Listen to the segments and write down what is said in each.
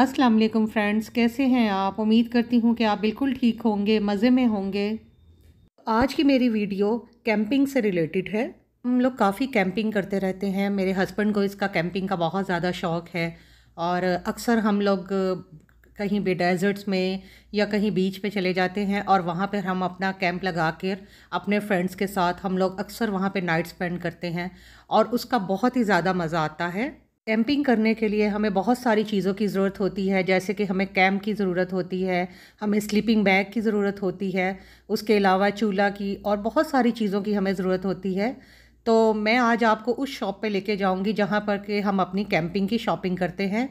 अस्सलाम वालेकुम फ्रेंड्स कैसे हैं आप उम्मीद करती हूँ कि आप बिल्कुल ठीक होंगे मज़े में होंगे आज की मेरी वीडियो कैंपिंग से रिलेटेड है हम लोग काफ़ी कैंपिंग करते रहते हैं मेरे हस्बैंड को इसका कैंपिंग का बहुत ज़्यादा शौक़ है और अक्सर हम लोग कहीं भी डेजर्ट्स में या कहीं बीच पे चले जाते हैं और वहाँ पर हम अपना कैंप लगा कर अपने फ्रेंड्स के साथ हम लोग अक्सर वहाँ पर नाइट स्पेंड करते हैं और उसका बहुत ही ज़्यादा मज़ा आता है कैंपिंग करने के लिए हमें बहुत सारी चीज़ों की ज़रूरत होती है जैसे कि हमें कैम्प की ज़रूरत होती है हमें स्लीपिंग बैग की ज़रूरत होती है उसके अलावा चूल्हा की और बहुत सारी चीज़ों की हमें ज़रूरत होती है तो मैं आज आपको उस शॉप पे लेके जाऊंगी जहाँ पर के हम अपनी कैंपिंग की शॉपिंग करते हैं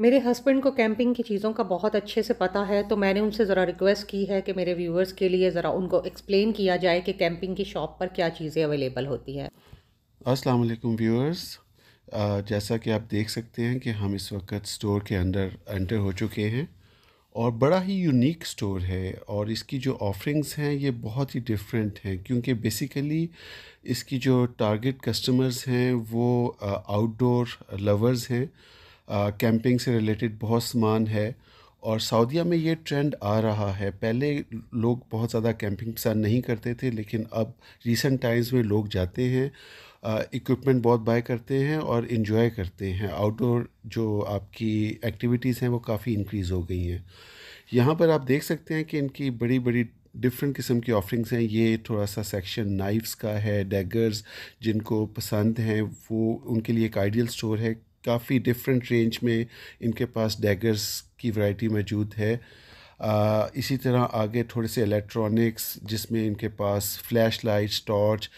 मेरे हस्बैंड को कैंपिंग की चीज़ों का बहुत अच्छे से पता है तो मैंने उनसे ज़रा रिक्वेस्ट की है कि मेरे व्यूअर्स के लिए ज़रा उनको एक्सप्लेन किया जाए कि कैंपिंग की शॉप पर क्या चीज़ें अवेलेबल होती हैं असलम व्यूअर्स जैसा कि आप देख सकते हैं कि हम इस वक्त स्टोर के अंदर एंटर हो चुके हैं और बड़ा ही यूनिक स्टोर है और इसकी जो ऑफरिंग्स हैं ये बहुत ही डिफरेंट हैं क्योंकि बेसिकली इसकी जो टारगेट कस्टमर्स हैं वो आउटडोर लवर्स हैं कैंपिंग से रिलेटेड बहुत सामान है और सऊदीया में ये ट्रेंड आ रहा है पहले लोग बहुत ज़्यादा कैंपिंग पसंद नहीं करते थे लेकिन अब रिसेंट टाइम्स में लोग जाते हैं इक्विपमेंट बहुत बाय करते हैं और इन्जॉय करते हैं आउटडोर जो आपकी एक्टिविटीज़ हैं वो काफ़ी इंक्रीज़ हो गई हैं यहाँ पर आप देख सकते हैं कि इनकी बड़ी बड़ी डिफरेंट किस्म की ऑफरिंग्स हैं ये थोड़ा सा सेक्शन नाइफ्स का है डेगर्स जिनको पसंद हैं वो उनके लिए एक आइडियल स्टोर है काफ़ी डिफरेंट रेंज में इनके पास डैगर्स की वैरायटी मौजूद है आ, इसी तरह आगे थोड़े से इलेक्ट्रॉनिक्स जिसमें इनके पास फ्लैश लाइट्स टॉर्च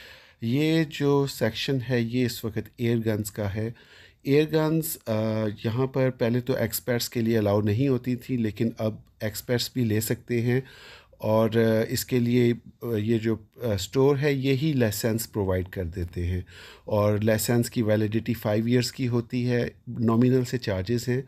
ये जो सेक्शन है ये इस वक्त एयर गन्स का है एयर गन्स यहाँ पर पहले तो एक्सपर्ट्स के लिए अलाउ नहीं होती थी लेकिन अब एक्सपर्ट्स भी ले सकते हैं और इसके लिए ये जो स्टोर है ये ही लाइसेंस प्रोवाइड कर देते हैं और लाइसेंस की वैलिडिटी फ़ाइव इयर्स की होती है नॉमिनल से चार्जेस हैं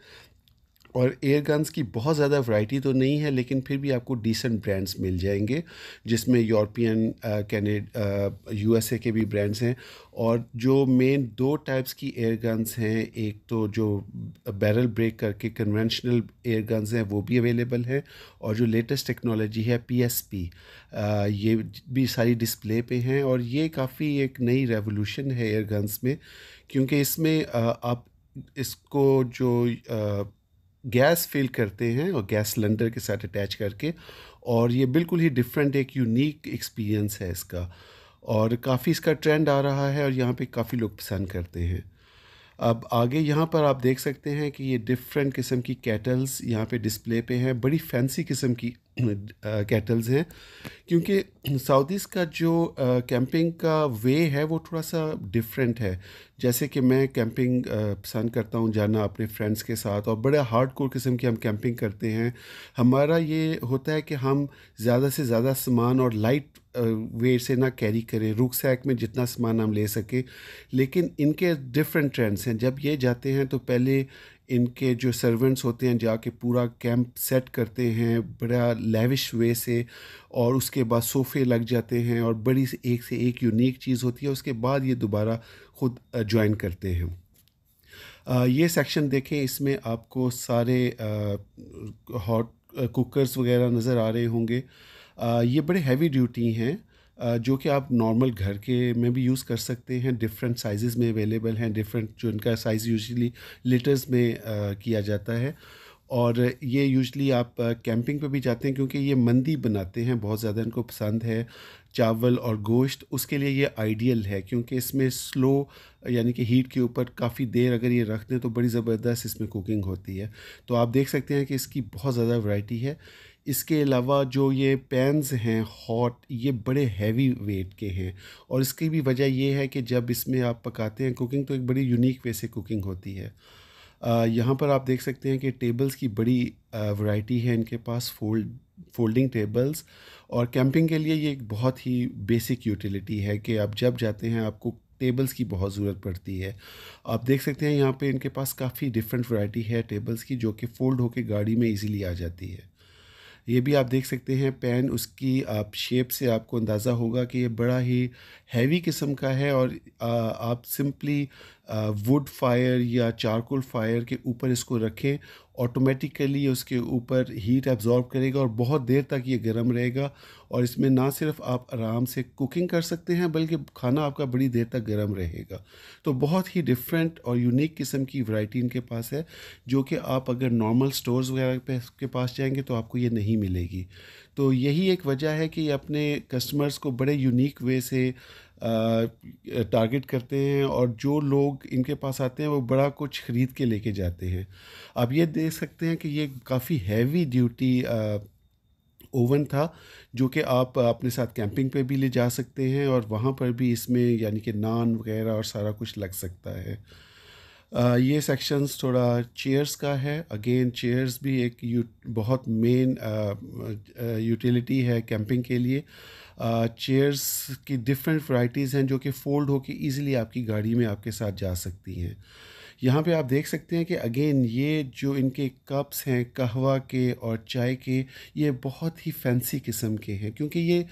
और एयर गन्स की बहुत ज़्यादा वैरायटी तो नहीं है लेकिन फिर भी आपको डिसेंट ब्रांड्स मिल जाएंगे जिसमें यूरोपियन कैनेडा यूएसए के भी ब्रांड्स हैं और जो मेन दो टाइप्स की एयर गन्स हैं एक तो जो बैरल ब्रेक करके कन्वेंशनल एयर गन्स हैं वो भी अवेलेबल हैं और जो लेटेस्ट टेक्नोलॉजी है पीएसपी uh, ये भी सारी डिस्प्ले पे हैं और ये काफ़ी एक नई रेवोल्यूशन है एयर गन्स में क्योंकि इसमें uh, आप इसको जो uh, गैस फिल करते हैं और गैस सिलेंडर के साथ अटैच करके और ये बिल्कुल ही डिफरेंट एक यूनिक एक्सपीरियंस है इसका और काफ़ी इसका ट्रेंड आ रहा है और यहाँ पे काफ़ी लोग पसंद करते हैं अब आगे यहाँ पर आप देख सकते हैं कि ये डिफरेंट किस्म की कैटल्स यहाँ पे डिस्प्ले पे हैं बड़ी फैंसी किस्म की कैटल्स हैं क्योंकि साउथ ईस्ट का जो कैंपिंग का वे है वो थोड़ा सा डिफरेंट है जैसे कि मैं कैंपिंग पसंद करता हूँ जाना अपने फ्रेंड्स के साथ और बड़े हार्ड कोर किस्म की हम कैंपिंग करते हैं हमारा ये होता है कि हम ज़्यादा से ज़्यादा सामान और लाइट वेट से ना कैरी करें रुक सैक में जितना सामान हम ले सकें लेकिन इनके डिफरेंट ट्रेंड्स हैं जब ये जाते हैं तो पहले इनके जो सर्वेंट्स होते हैं जाके पूरा कैंप सेट करते हैं बड़ा लेविश वे से और उसके बाद सोफ़े लग जाते हैं और बड़ी से एक से एक यूनिक चीज़ होती है उसके बाद ये दोबारा ख़ुद ज्वाइन करते हैं ये सेक्शन देखें इसमें आपको सारे हॉट कुकर्स वगैरह नज़र आ रहे होंगे ये बड़े हैवी ड्यूटी हैं जो कि आप नॉर्मल घर के में भी यूज़ कर सकते हैं डिफरेंट साइज़ में अवेलेबल हैं डिफरेंट जो इनका साइज़ यूजली लीटर्स में किया जाता है और ये यूजली आप कैंपिंग पे भी जाते हैं क्योंकि ये मंदी बनाते हैं बहुत ज़्यादा इनको पसंद है चावल और गोश्त उसके लिए ये आइडियल है क्योंकि इसमें स्लो यानी कि हीट के ऊपर काफ़ी देर अगर ये रख दें तो बड़ी ज़बरदस्त इसमें कुकिंग होती है तो आप देख सकते हैं कि इसकी बहुत ज़्यादा वैरायटी है इसके अलावा जो ये पैंस हैं हॉट ये बड़े हैवी वेट के हैं और इसकी भी वजह ये है कि जब इसमें आप पकाते हैं कुकिंग तो एक बड़ी यूनिक वे से कुकिंग होती है यहाँ पर आप देख सकते हैं कि टेबल्स की बड़ी वैरायटी है इनके पास फोल्ड फोल्डिंग टेबल्स और कैंपिंग के लिए ये एक बहुत ही बेसिक यूटिलिटी है कि आप जब जाते हैं आपको टेबल्स की बहुत ज़रूरत पड़ती है आप देख सकते हैं यहाँ पे इनके पास काफ़ी डिफरेंट वैरायटी है टेबल्स की जो कि फ़ोल्ड होकर गाड़ी में ईज़िली आ जाती है ये भी आप देख सकते हैं पेन उसकी आप शेप से आपको अंदाज़ा होगा कि ये बड़ा ही हैवी किस्म का है और आ, आप सिंपली वुड फायर या चारकोल फायर के ऊपर इसको रखें ऑटोमेटिकली उसके ऊपर हीट एब्जॉर्ब करेगा और बहुत देर तक ये गर्म रहेगा और इसमें ना सिर्फ आप आराम से कुकिंग कर सकते हैं बल्कि खाना आपका बड़ी देर तक गर्म रहेगा तो बहुत ही डिफरेंट और यूनिक किस्म की वैरायटी इनके पास है जो कि आप अगर नॉर्मल स्टोर्स वगैरह के पास जाएंगे तो आपको ये नहीं मिलेगी तो यही एक वजह है कि अपने कस्टमर्स को बड़े यूनिक वे से टारगेट करते हैं और जो लोग इनके पास आते हैं वो बड़ा कुछ ख़रीद के लेके जाते हैं आप ये देख सकते हैं कि ये काफ़ी हैवी ड्यूटी ओवन था जो कि आप अपने साथ कैंपिंग पे भी ले जा सकते हैं और वहाँ पर भी इसमें यानी कि नान वगैरह और सारा कुछ लग सकता है आ, ये सेक्शंस थोड़ा चेयर्स का है अगेन चेयर्स भी एक यू, बहुत मेन यूटिलिटी है कैंपिंग के लिए चेयर्स की डिफरेंट वाइटीज़ हैं जो कि फ़ोल्ड होकर ईज़िली आपकी गाड़ी में आपके साथ जा सकती हैं यहाँ पे आप देख सकते हैं कि अगेन ये जो इनके कप्स हैं कहवा के और चाय के ये बहुत ही फैंसी किस्म के हैं क्योंकि ये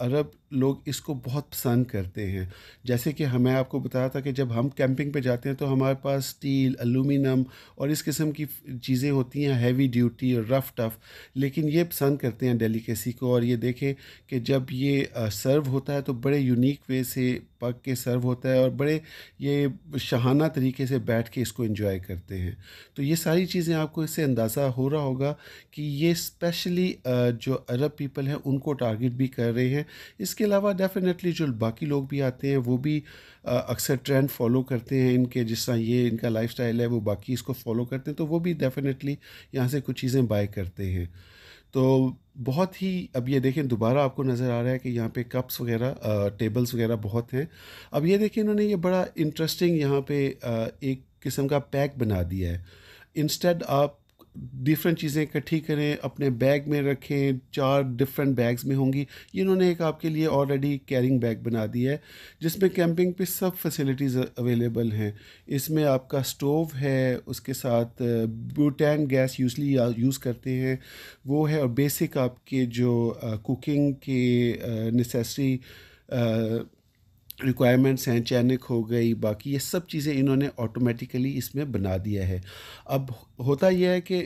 अरब लोग इसको बहुत पसंद करते हैं जैसे कि हमें आपको बताया था कि जब हम कैंपिंग पे जाते हैं तो हमारे पास स्टील अलूमिनियम और इस किस्म की चीज़ें होती हैं हैवी ड्यूटी और रफ़ टफ़ लेकिन ये पसंद करते हैं डेलीकेसी को और ये देखें कि जब ये सर्व होता है तो बड़े यूनिक वे से पक के सर्व होता है और बड़े ये शहाना तरीके से बैठ के इसको इंजॉय करते हैं तो ये सारी चीज़ें आपको इससे अंदाज़ा हो रहा होगा कि ये स्पेशली जो अरब पीपल हैं उनको टारगेट भी कर रहे हैं इसके अलावा डेफिनेटली जो बाकी लोग भी आते हैं वो भी अक्सर ट्रेंड फॉलो करते हैं इनके जिस तरह ये इनका लाइफ है वो बाकी इसको फॉलो करते हैं तो वो भी डेफिनेटली यहाँ से कुछ चीज़ें बाय करते हैं तो बहुत ही अब ये देखें दोबारा आपको नज़र आ रहा है कि यहाँ पे कप्स वगैरह टेबल्स वगैरह बहुत हैं अब ये देखें इन्होंने ये बड़ा इंटरेस्टिंग यहाँ पे आ, एक किस्म का पैक बना दिया है इंस्टेड आप डिफरेंट चीज़ें इकट्ठी करें अपने बैग में रखें चार डिफरेंट बैग्स में होंगी इन्होंने एक आपके लिए ऑलरेडी कैरिंग बैग बना दिया है जिसमें कैंपिंग पे सब फैसिलिटीज़ अवेलेबल हैं इसमें आपका स्टोव है उसके साथ ब्यूटैन गैस यूजली यूज़ करते हैं वो है और बेसिक आपके जो कुकिंग के नेसेसरी रिक्वायरमेंट्स हैं चैनिक हो गई बाकी ये सब चीज़ें इन्होंने ऑटोमेटिकली इसमें बना दिया है अब होता यह है कि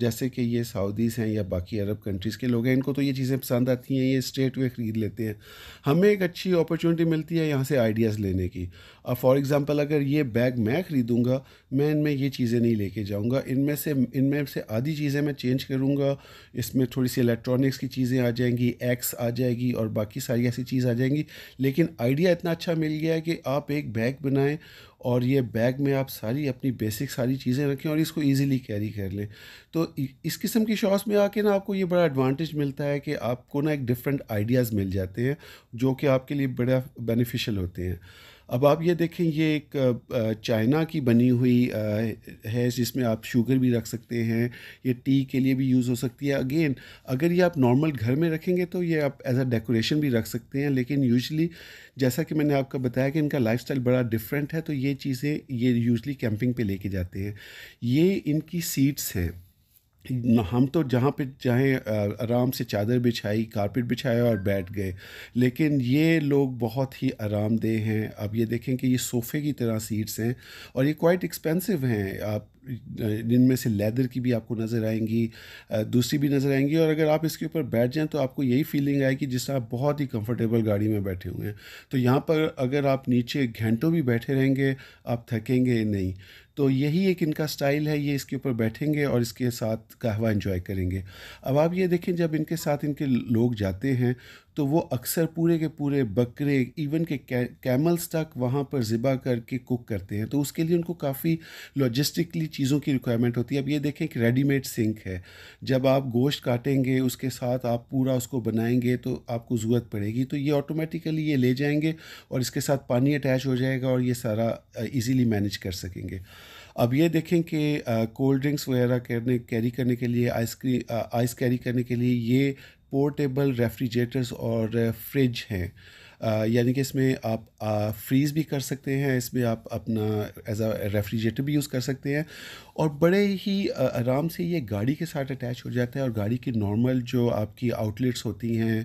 जैसे कि ये सऊदीज़ हैं या बाकी अरब कंट्रीज़ के लोग हैं इनको तो ये चीज़ें पसंद आती हैं ये स्ट्रेट वे ख़रीद लेते हैं हमें एक अच्छी अपॉर्चुनिटी मिलती है यहाँ से आइडियाज़ लेने की अब फॉर एग्ज़ाम्पल अगर ये बैग मैं ख़रीदूँगा मैं इनमें ये चीज़ें नहीं लेके जाऊँगा इनमें से इनमें से आधी चीज़ें मैं चेंज करूँगा इसमें थोड़ी सी इलेक्ट्रॉनिक्स की चीज़ें आ जाएंगी एक्स आ जाएगी और बाकी सारी ऐसी चीज़ आ जाएंगी लेकिन आइडिया इतना अच्छा मिल गया है कि आप एक बैग बनाएं और ये बैग में आप सारी अपनी बेसिक सारी चीज़ें रखें और इसको इजीली कैरी कर लें तो इस किस्म की शॉप्स में आके ना आपको ये बड़ा एडवांटेज मिलता है कि आपको ना एक डिफरेंट आइडियाज़ मिल जाते हैं जो कि आपके लिए बड़ा बेनिफिशियल होते हैं अब आप ये देखें ये एक चाइना की बनी हुई है जिसमें आप शुगर भी रख सकते हैं ये टी के लिए भी यूज़ हो सकती है अगेन अगर ये आप नॉर्मल घर में रखेंगे तो ये आप एज अ डेकोरेशन भी रख सकते हैं लेकिन यूजली जैसा कि मैंने आपका बताया कि इनका लाइफ बड़ा डिफरेंट है तो ये चीज़ें ये यूजली कैंपिंग पर लेके जाते हैं ये इनकी सीड्स हैं हम तो जहाँ पे चाहे आराम से चादर बिछाई कारपेट बिछाया और बैठ गए लेकिन ये लोग बहुत ही आरामदेह हैं अब ये देखें कि ये सोफ़े की तरह सीट्स हैं और ये क्वाइट एक्सपेंसिव हैं आप जिनमें से लेदर की भी आपको नज़र आएंगी दूसरी भी नज़र आएंगी और अगर आप इसके ऊपर बैठ जाएं तो आपको यही फीलिंग आएगी जिस तरह आप बहुत ही कंफर्टेबल गाड़ी में बैठे हुए हैं तो यहाँ पर अगर आप नीचे घंटों भी बैठे रहेंगे आप थकेंगे नहीं तो यही एक इनका स्टाइल है ये इसके ऊपर बैठेंगे और इसके साथ कहवा इंजॉय करेंगे अब आप ये देखें जब इनके साथ इनके लोग जाते हैं तो वो अक्सर पूरे के पूरे बकरे इवन के कैमल्स तक वहाँ पर ज़िबा करके कुक करते हैं तो उसके लिए उनको काफ़ी लॉजिस्टिकली चीज़ों की रिक्वायरमेंट होती है अब ये देखें कि रेडीमेड सिंक है जब आप गोश्त काटेंगे उसके साथ आप पूरा उसको बनाएंगे तो आपको ज़रूरत पड़ेगी तो ये ऑटोमेटिकली ये ले जाएंगे और इसके साथ पानी अटैच हो जाएगा और ये सारा ईज़िली मैनेज कर सकेंगे अब ये देखें कि कोल्ड ड्रिंक्स वगैरह करने कैरी करने के लिए आइस आइस कैरी करने के लिए ये पोर्टेबल रेफ्रिजरेटर्स और फ्रिज uh, हैं uh, यानी कि इसमें आप फ्रीज़ uh, भी कर सकते हैं इसमें आप अपना एज आ रेफ्रिजरेटर भी यूज़ कर सकते हैं और बड़े ही आराम से ये गाड़ी के साथ अटैच हो जाता है और गाड़ी की नॉर्मल जो आपकी आउटलेट्स होती हैं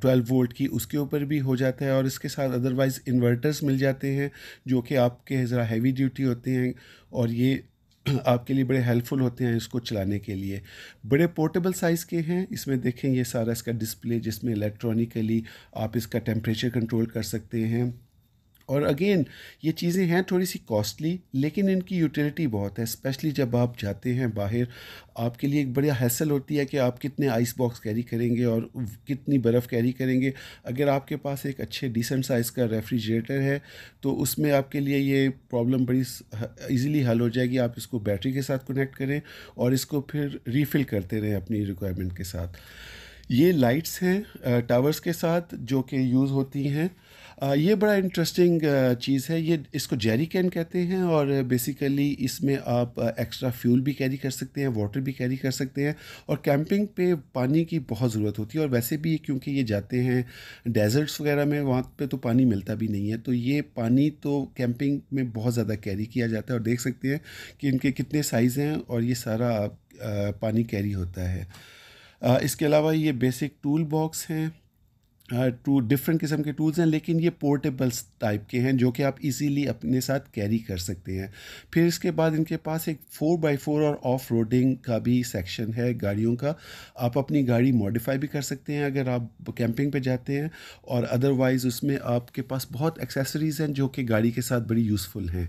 ट्वेल्व वोल्ट की उसके ऊपर भी हो जाता है और इसके साथ अदरवाइज़ इन्वर्टर्स मिल जाते हैं जो कि आपके ज़रा हैवी ड्यूटी होते हैं और ये आपके लिए बड़े हेल्पफुल होते हैं इसको चलाने के लिए बड़े पोर्टेबल साइज़ के हैं इसमें देखें ये सारा इसका डिस्प्ले जिसमें इलेक्ट्रॉनिकली आप इसका टेम्परेचर कंट्रोल कर सकते हैं और अगेन ये चीज़ें हैं थोड़ी सी कॉस्टली लेकिन इनकी यूटिलिटी बहुत है स्पेशली जब आप जाते हैं बाहर आपके लिए एक बढ़िया हैसल होती है कि आप कितने आइस बॉक्स कैरी करेंगे और कितनी बर्फ़ कैरी करेंगे अगर आपके पास एक अच्छे डिसेंट साइज़ का रेफ्रिजरेटर है तो उसमें आपके लिए ये प्रॉब्लम बड़ी ईजिली हल हो जाएगी आप इसको बैटरी के साथ कनेक्ट करें और इसको फिर रीफिल करते रहें अपनी रिक्वायरमेंट के साथ ये लाइट्स हैं टावर्स के साथ जो कि यूज़ होती हैं ये बड़ा इंटरेस्टिंग चीज़ है ये इसको जेरी कैन कहते हैं और बेसिकली इसमें आप एक्स्ट्रा फ्यूल भी कैरी कर सकते हैं वाटर भी कैरी कर सकते हैं और कैंपिंग पे पानी की बहुत ज़रूरत होती है और वैसे भी क्योंकि ये जाते हैं डेजर्ट्स वगैरह में वहाँ पे तो पानी मिलता भी नहीं है तो ये पानी तो कैंपिंग में बहुत ज़्यादा कैरी किया जाता है और देख सकते हैं कि इनके कितने साइज़ हैं और ये सारा पानी कैरी होता है इसके अलावा ये बेसिक टूल बॉक्स हैं टू डिफरेंट किस्म के टूल्स हैं लेकिन ये पोर्टेबल्स टाइप के हैं जो कि आप इजीली अपने साथ कैरी कर सकते हैं फिर इसके बाद इनके पास एक फ़ोर बाई फोर और ऑफ रोडिंग का भी सेक्शन है गाड़ियों का आप अपनी गाड़ी मॉडिफाई भी कर सकते हैं अगर आप कैंपिंग पे जाते हैं और अदरवाइज़ उसमें आपके पास बहुत एक्सेसरीज़ हैं जो कि गाड़ी के साथ बड़ी यूज़फुल हैं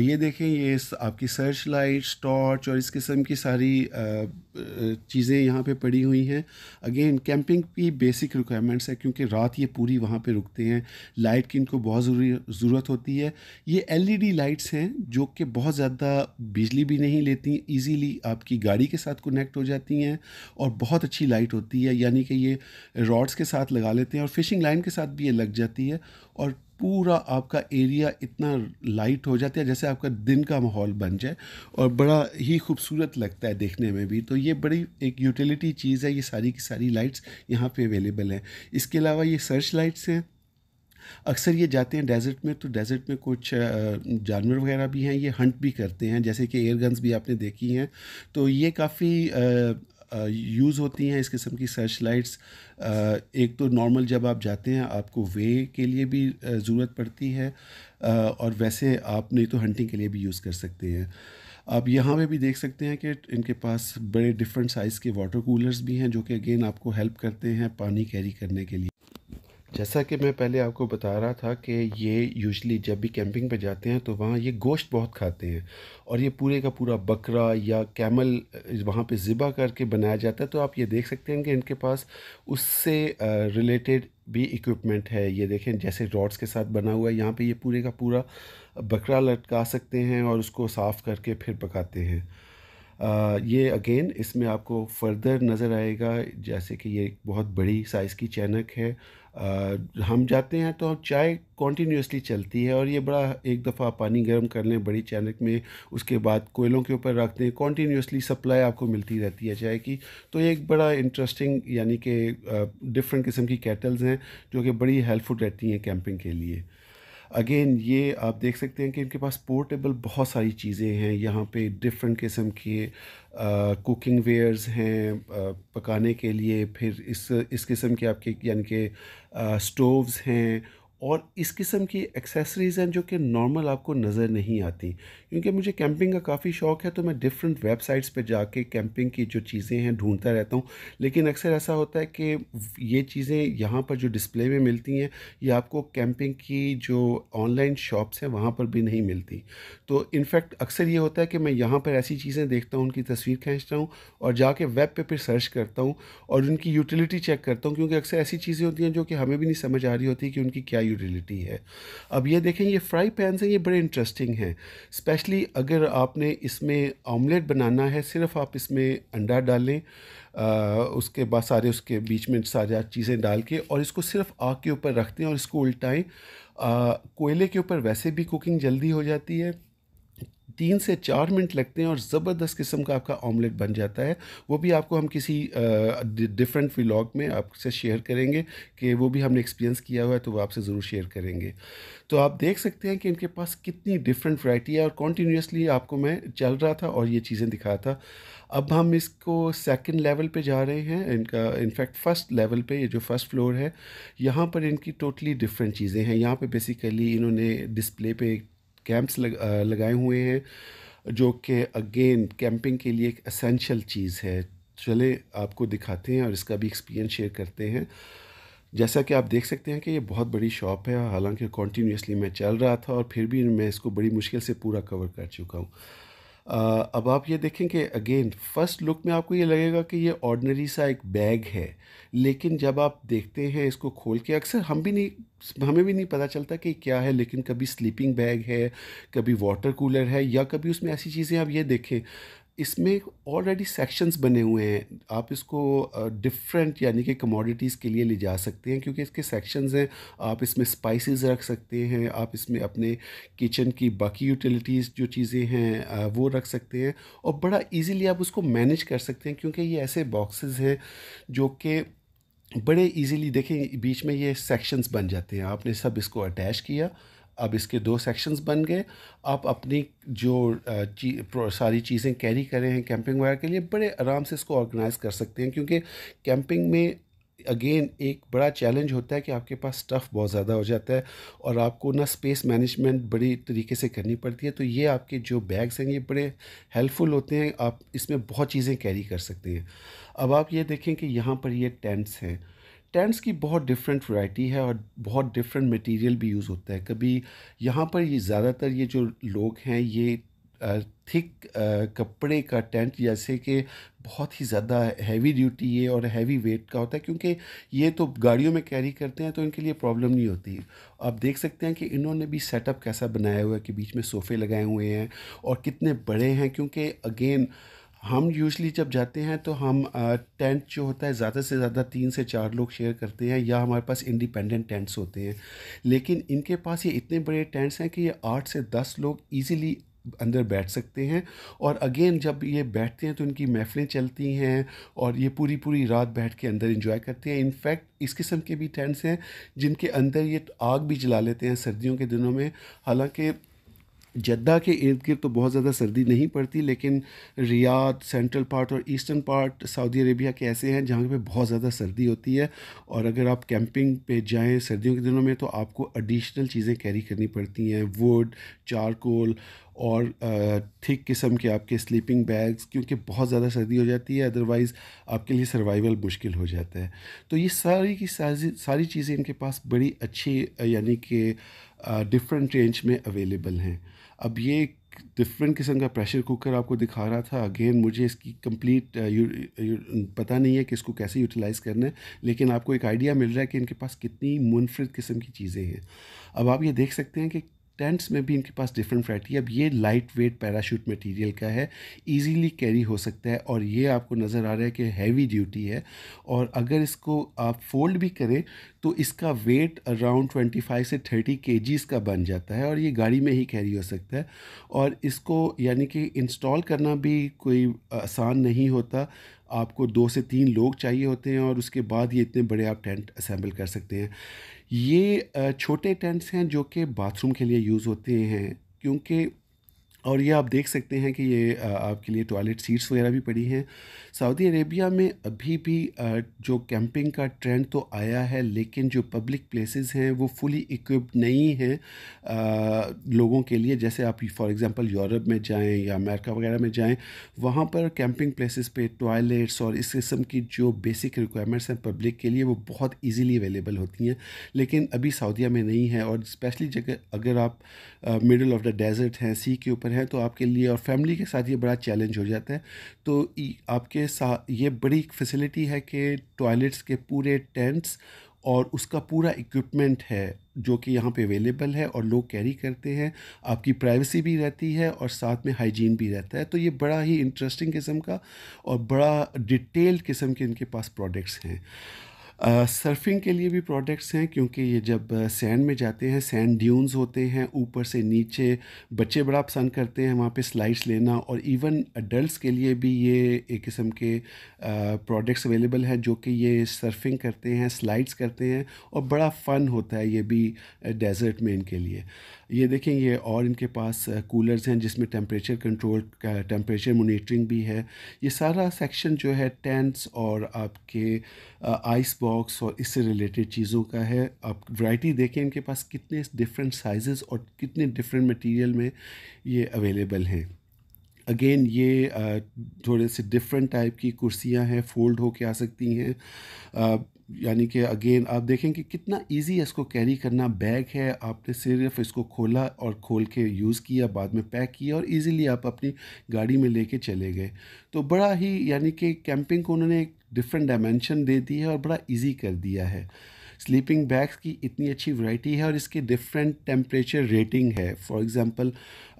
ये देखें ये आपकी सर्च लाइट्स टॉर्च और इस किस्म की सारी चीज़ें यहाँ पे पड़ी हुई हैं अगेन कैंपिंग की बेसिक रिक्वायरमेंट्स है क्योंकि रात ये पूरी वहाँ पे रुकते हैं लाइट की इनको बहुत ज़रूरी ज़रूरत होती है ये एलईडी लाइट्स e हैं जो कि बहुत ज़्यादा बिजली भी नहीं लेती ईजीली आपकी गाड़ी के साथ कनेक्ट हो जाती हैं और बहुत अच्छी लाइट होती है यानी कि ये रॉड्स के साथ लगा लेते हैं और फिशिंग लाइन के साथ भी ये लग जाती है और पूरा आपका एरिया इतना लाइट हो जाता है जैसे आपका दिन का माहौल बन जाए और बड़ा ही खूबसूरत लगता है देखने में भी तो ये बड़ी एक यूटिलिटी चीज़ है ये सारी की सारी लाइट्स यहाँ पे अवेलेबल हैं इसके अलावा ये सर्च लाइट्स हैं अक्सर ये जाते हैं डेजर्ट में तो डेजर्ट में कुछ जानवर वगैरह भी हैं ये हंट भी करते हैं जैसे कि एयर गन्स भी आपने देखी हैं तो ये काफ़ी यूज़ होती हैं इस किस्म की सर्च लाइट्स एक तो नॉर्मल जब आप जाते हैं आपको वे के लिए भी ज़रूरत पड़ती है और वैसे आप नहीं तो हंटिंग के लिए भी यूज़ कर सकते हैं आप यहाँ पे भी देख सकते हैं कि इनके पास बड़े डिफरेंट साइज़ के वाटर कूलर्स भी हैं जो कि अगेन आपको हेल्प करते हैं पानी कैरी करने के लिए जैसा कि मैं पहले आपको बता रहा था कि ये यूजली जब भी कैंपिंग पे जाते हैं तो वहाँ ये गोश्त बहुत खाते हैं और ये पूरे का पूरा बकरा या कैमल वहाँ पे ज़िबा करके बनाया जाता है तो आप ये देख सकते हैं कि इनके पास उससे रिलेटेड भी इक्विपमेंट है ये देखें जैसे रॉड्स के साथ बना हुआ है यहाँ पर ये पूरे का पूरा बकरा लटका सकते हैं और उसको साफ़ करके फिर पकाते हैं आ, ये अगेन इसमें आपको फर्दर नज़र आएगा जैसे कि ये बहुत बड़ी साइज़ की चैनक है हम जाते हैं तो चाय कॉन्टीन्यूसली चलती है और ये बड़ा एक दफ़ा पानी गर्म कर लें बड़ी चैनक में उसके बाद कोयलों के ऊपर रख दें कॉन्टीन्यूसली सप्लाई आपको मिलती रहती है चाय की तो एक बड़ा इंटरेस्टिंग यानी कि डिफरेंट किस्म की कैटल्स हैं जो कि बड़ी हेल्पफुल रहती हैं कैंपिंग के लिए अगेन ये आप देख सकते हैं कि इनके पास पोर्टेबल बहुत सारी चीज़ें हैं यहाँ पे डिफरेंट किस्म के कुकिंग वेयर्स हैं आ, पकाने के लिए फिर इस इस किस्म के आपके यानी कि स्टोव्स हैं और इस किस्म की एक्सेसरीज़ हैं जो कि नॉर्मल आपको नज़र नहीं आती क्योंकि मुझे कैंपिंग का काफ़ी शौक है तो मैं डिफरेंट वेबसाइट्स पे जाके कैंपिंग की जो चीज़ें हैं ढूंढता रहता हूँ लेकिन अक्सर ऐसा होता है कि ये चीज़ें यहाँ पर जो डिस्प्ले में मिलती हैं ये आपको कैंपिंग की जो ऑनलाइन शॉप्स हैं वहाँ पर भी नहीं मिलती तो इनफैक्ट अक्सर ये होता है कि मैं यहाँ पर ऐसी चीज़ें देखता हूँ उनकी तस्वीर खींचता हूँ और जाके वेब पर फिर सर्च करता हूँ और उनकी यूटिलिटी चेक करता हूँ क्योंकि अक्सर ऐसी चीज़ें होती हैं जो कि हमें भी नहीं समझ आ रही होती कि उनकी क्या यूटिलिटी है अब ये देखें ये फ्राई पैन हैं ये बड़े इंटरेस्टिंग हैं स्पेशली अगर आपने इसमें ऑमलेट बनाना है सिर्फ आप इसमें अंडा डालें आ, उसके बाद सारे उसके बीच में सारी चीज़ें डाल के और इसको सिर्फ आग के ऊपर रखते हैं और इसको उल्टाएँ कोयले के ऊपर वैसे भी कुकिंग जल्दी हो जाती है तीन से चार मिनट लगते हैं और ज़बरदस्त किस्म का आपका ऑमलेट बन जाता है वो भी आपको हम किसी डिफरेंट व्लॉग में आपसे शेयर करेंगे कि वो भी हमने एक्सपीरियंस किया हुआ है तो वो आपसे ज़रूर शेयर करेंगे तो आप देख सकते हैं कि इनके पास कितनी डिफरेंट वैरायटी है और कॉन्टीन्यूसली आपको मैं चल रहा था और ये चीज़ें दिखा था अब हम इसको सेकंड लेवल पे जा रहे हैं इनका इनफैक्ट फर्स्ट लेवल पे ये जो फर्स्ट फ्लोर है यहाँ पर इनकी टोटली डिफरेंट चीज़ें हैं यहाँ पे बेसिकली इन्होंने डिस्प्ले पे कैंप्स लग, लगाए हुए हैं जो कि अगेन कैंपिंग के लिए एक असेंशल चीज़ है चले आपको दिखाते हैं और इसका भी एक्सपीरियंस शेयर करते हैं जैसा कि आप देख सकते हैं कि ये बहुत बड़ी शॉप है हालांकि कॉन्टीन्यूसली मैं चल रहा था और फिर भी मैं इसको बड़ी मुश्किल से पूरा कवर कर चुका हूँ अब आप ये देखें कि अगेन फर्स्ट लुक में आपको ये लगेगा कि ये ऑर्डनरी सा एक बैग है लेकिन जब आप देखते हैं इसको खोल के अक्सर हम भी नहीं हमें भी नहीं पता चलता कि क्या है लेकिन कभी स्लीपिंग बैग है कभी वाटर कूलर है या कभी उसमें ऐसी चीज़ें आप ये देखें इसमें ऑलरेडी सेक्शंस बने हुए हैं आप इसको डिफरेंट यानी कि कमोडिटीज़ के लिए ले जा सकते हैं क्योंकि इसके सेक्शंस हैं आप इसमें स्पाइसेस रख सकते हैं आप इसमें अपने किचन की बाकी यूटिलिटीज़ जो चीज़ें हैं वो रख सकते हैं और बड़ा इजीली आप उसको मैनेज कर सकते हैं क्योंकि ये ऐसे बॉक्सेस हैं जो कि बड़े ईजीली देखें बीच में ये सेक्शंस बन जाते हैं आपने सब इसको अटैच किया अब इसके दो सेक्शंस बन गए आप अपनी जो ची, सारी चीज़ें कैरी कर रहे हैं कैंपिंग वगैरह के लिए बड़े आराम से इसको ऑर्गेनाइज़ कर सकते हैं क्योंकि कैंपिंग में अगेन एक बड़ा चैलेंज होता है कि आपके पास स्टफ़ बहुत ज़्यादा हो जाता है और आपको ना स्पेस मैनेजमेंट बड़ी तरीके से करनी पड़ती है तो ये आपके जो बैग्स हैं ये बड़े हेल्पफुल होते हैं आप इसमें बहुत चीज़ें कैरी कर सकते हैं अब आप ये देखें कि यहाँ पर ये टेंट्स हैं टेंट्स की बहुत डिफरेंट वैरायटी है और बहुत डिफरेंट मटेरियल भी यूज़ होता है कभी यहाँ पर ये ज़्यादातर ये जो लोग हैं ये थिक कपड़े का टेंट जैसे कि बहुत ही ज़्यादा हैवी ड्यूटी ये और हैवी वेट का होता है क्योंकि ये तो गाड़ियों में कैरी करते हैं तो इनके लिए प्रॉब्लम नहीं होती आप देख सकते हैं कि इन्होंने भी सेटअप कैसा बनाया हुआ है कि बीच में सोफ़े लगाए हुए हैं और कितने बड़े हैं क्योंकि अगेन हम यूजली जब जाते हैं तो हम टेंट जो होता है ज़्यादा से ज़्यादा तीन से चार लोग शेयर करते हैं या हमारे पास इंडिपेंडेंट टेंट्स होते हैं लेकिन इनके पास ये इतने बड़े टेंट्स हैं कि ये आठ से दस लोग ईज़िली अंदर बैठ सकते हैं और अगेन जब ये बैठते हैं तो इनकी महफ़िलें चलती हैं और ये पूरी पूरी रात बैठ के अंदर इंजॉय करते हैं इनफैक्ट इस किस्म के भी टेंट्स हैं जिनके अंदर ये आग भी जला लेते हैं सर्दियों के दिनों में हालांकि जद्दा के इर्द गिर्द तो बहुत ज़्यादा सर्दी नहीं पड़ती लेकिन रियाद सेंट्रल पार्ट और ईस्टर्न पार्ट सऊदी अरेबिया के ऐसे हैं जहाँ पे बहुत ज़्यादा सर्दी होती है और अगर आप कैंपिंग पे जाएं सर्दियों के दिनों में तो आपको एडिशनल चीज़ें कैरी करनी पड़ती हैं वुड चारकोल और ठीक किस्म के आपके स्लीपिंग बैग्स क्योंकि बहुत ज़्यादा सर्दी हो जाती है अदरवाइज़ आपके लिए सर्वाइवल मुश्किल हो जाता है तो ये सारी की सारी सारी चीज़ें इनके पास बड़ी अच्छी यानी कि डिफरेंट रेंज में अवेलेबल हैं अब ये डिफरेंट किस्म का प्रेशर कुकर आपको दिखा रहा था अगेन मुझे इसकी कंप्लीट पता नहीं है कि इसको कैसे यूटिलाइज़ करना है लेकिन आपको एक आइडिया मिल रहा है कि इनके पास कितनी मुनफरद किस्म की चीज़ें हैं अब आप ये देख सकते हैं कि टेंट्स में भी इनके पास डिफरेंट वैरायटी है अब ये लाइट वेट पैराशूट मटेरियल का है इजीली कैरी हो सकता है और ये आपको नज़र आ रहा है कि हैवी ड्यूटी है और अगर इसको आप फोल्ड भी करें तो इसका वेट अराउंड 25 से 30 के का बन जाता है और ये गाड़ी में ही कैरी हो सकता है और इसको यानी कि इंस्टॉल करना भी कोई आसान नहीं होता आपको दो से तीन लोग चाहिए होते हैं और उसके बाद ये इतने बड़े आप टेंट असेंबल कर सकते हैं ये छोटे टेंट्स हैं जो कि बाथरूम के लिए यूज़ होते हैं क्योंकि और ये आप देख सकते हैं कि ये आपके लिए टॉयलेट सीट्स वगैरह भी पड़ी हैं सऊदी अरेबिया में अभी भी जो कैंपिंग का ट्रेंड तो आया है लेकिन जो पब्लिक प्लेसेस हैं वो फुली इक्विप्ड नहीं हैं लोगों के लिए जैसे आप फॉर एग्जांपल यूरोप में जाएं या अमेरिका वगैरह में जाएं वहाँ पर कैंपिंग प्लेसेस पे टॉयलेट्स और इस किस्म की जो बेसिक रिक्वायरमेंट्स हैं पब्लिक के लिए वो बहुत ईजीली अवेलेबल होती हैं लेकिन अभी सऊदिया में नहीं है और स्पेशली जगह अगर आप मिडल ऑफ द डेजर्ट हैं सी के ऊपर है तो आपके लिए और फैमिली के साथ ये बड़ा चैलेंज हो जाता है तो आपके साथ ये बड़ी फैसिलिटी है कि टॉयलेट्स के पूरे टेंट्स और उसका पूरा इक्विपमेंट है जो कि यहाँ पे अवेलेबल है और लोग कैरी करते हैं आपकी प्राइवेसी भी रहती है और साथ में हाइजीन भी रहता है तो ये बड़ा ही इंटरेस्टिंग किस्म का और बड़ा डिटेल्ड किस्म के इनके पास प्रोडक्ट्स हैं सर्फिंग के लिए भी प्रोडक्ट्स हैं क्योंकि ये जब सैंड में जाते हैं सैंड ड्यून्स होते हैं ऊपर से नीचे बच्चे बड़ा पसंद करते हैं वहाँ पे स्लाइड्स लेना और इवन अडल्ट के लिए भी ये एक किस्म के प्रोडक्ट्स अवेलेबल हैं जो कि ये सर्फिंग करते हैं स्लाइड्स करते हैं और बड़ा फ़न होता है ये भी डेजर्ट में इनके लिए ये देखें ये और इनके पास कूलर्स हैं जिसमें टेम्परेचर कंट्रोल टेम्परेचर मोनीटरिंग भी है ये सारा सेक्शन जो है टेंट्स और आपके आइस बॉक्स और इससे रिलेटेड चीज़ों का है आप वैरायटी देखें इनके पास कितने डिफरेंट साइजेस और कितने डिफरेंट मटेरियल में ये अवेलेबल हैं अगेन ये थोड़े से डिफरेंट टाइप की कुर्सियां हैं फोल्ड हो के आ सकती हैं यानी कि अगेन आप देखें कि कितना इजी है इसको कैरी करना बैग है आपने सिर्फ इसको खोला और खोल के यूज़ किया बाद में पैक किया और इजीली आप अपनी गाड़ी में लेके चले गए तो बड़ा ही यानी कि कैंपिंग को उन्होंने एक डिफरेंट डायमेंशन दे दी है और बड़ा इजी कर दिया है स्लीपिंग बैग्स की इतनी अच्छी वैरायटी है और इसकी डिफरेंट टेम्परेचर रेटिंग है फॉर एग्जांपल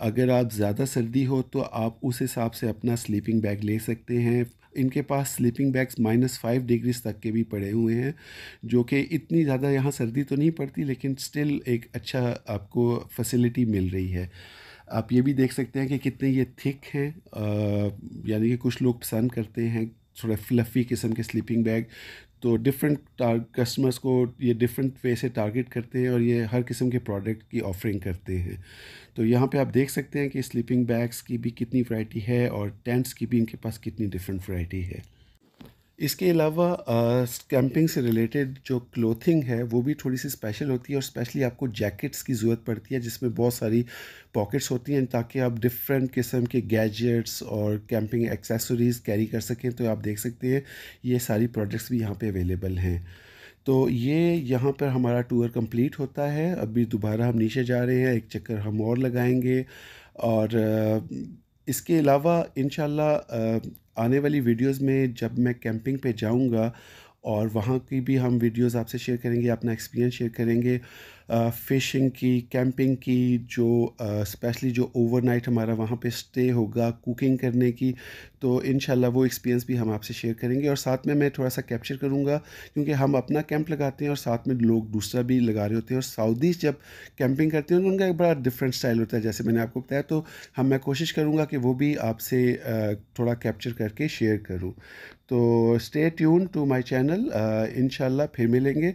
अगर आप ज़्यादा सर्दी हो तो आप उस हिसाब से अपना स्लीपिंग बैग ले सकते हैं इनके पास sleeping bags minus five degrees तक के भी पड़े हुए हैं जो कि इतनी ज़्यादा यहाँ सर्दी तो नहीं पड़ती लेकिन स्टिल एक अच्छा आपको फैसिलिटी मिल रही है आप ये भी देख सकते हैं कि कितने ये थिक हैं यानी कि कुछ लोग पसंद करते हैं थोड़ा फ्लफ़ी किस्म के स्लीपिंग बैग तो डिफरेंट कस्टमर्स को ये डिफरेंट वे से टारगेट करते हैं और ये हर किस्म के प्रोडक्ट की ऑफरिंग करते हैं तो यहाँ पे आप देख सकते हैं कि स्लीपिंग बैग्स की भी कितनी वैरायटी है और टेंट्स की भी इनके पास कितनी डिफरेंट वैरायटी है इसके अलावा कैंपिंग से रिलेटेड जो क्लोथिंग है वो भी थोड़ी सी स्पेशल होती है और स्पेशली आपको जैकेट्स की ज़रूरत पड़ती है जिसमें बहुत सारी पॉकेट्स होती हैं ताकि आप डिफरेंट किस्म के गैजेट्स और कैंपिंग एक्सेसरीज़ कैरी कर सकें तो आप देख सकते हैं ये सारी प्रोडक्ट्स भी यहाँ पे अवेलेबल हैं तो ये यहाँ पर हमारा टूर कंप्लीट होता है अभी दोबारा हम नीचे जा रहे हैं एक चक्कर हम और लगाएंगे और इसके अलावा इन आने वाली वीडियोस में जब मैं कैंपिंग पे जाऊँगा और वहाँ की भी हम वीडियोस आपसे शेयर करेंगे अपना एक्सपीरियंस शेयर करेंगे फ़िशिंग की कैंपिंग की जो स्पेशली जो ओवरनाइट हमारा वहाँ पे स्टे होगा कुकिंग करने की तो इन वो एक्सपीरियंस भी हम आपसे शेयर करेंगे और साथ में मैं थोड़ा सा कैप्चर करूँगा क्योंकि हम अपना कैंप लगाते हैं और साथ में लोग दूसरा भी लगा रहे होते हैं और साउदीज जब कैंपिंग करते हैं तो उनका एक बड़ा डिफरेंट स्टाइल होता है जैसे मैंने आपको बताया तो हम मैं कोशिश करूँगा कि वो भी आपसे थोड़ा कैप्चर करके शेयर करूँ तो stay tune to my channel इन फिर मिलेंगे